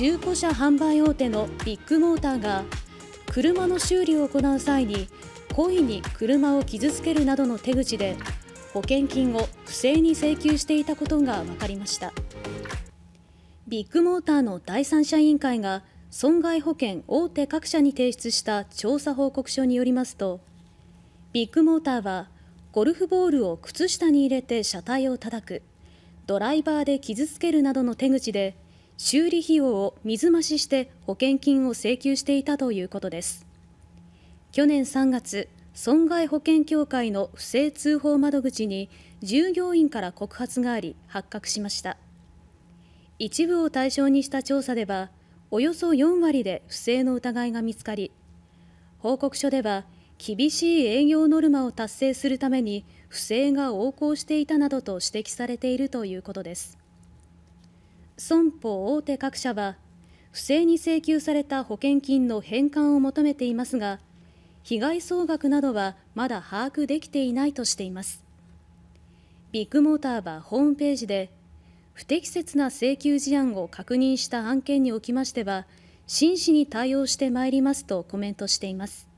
中古車販売大手のビッグモーターが車の修理を行う際に故意に車を傷つけるなどの手口で保険金を不正に請求していたことが分かりましたビッグモーターの第三者委員会が損害保険大手各社に提出した調査報告書によりますとビッグモーターはゴルフボールを靴下に入れて車体を叩くドライバーで傷つけるなどの手口で修理費用を水増しして保険金を請求していたということです去年3月損害保険協会の不正通報窓口に従業員から告発があり発覚しました一部を対象にした調査ではおよそ4割で不正の疑いが見つかり報告書では厳しい営業ノルマを達成するために不正が横行していたなどと指摘されているということです損保大手各社は不正に請求された保険金の返還を求めていますが被害総額などはまだ把握できていないとしていますビッグモーターはホームページで不適切な請求事案を確認した案件におきましては真摯に対応してまいりますとコメントしています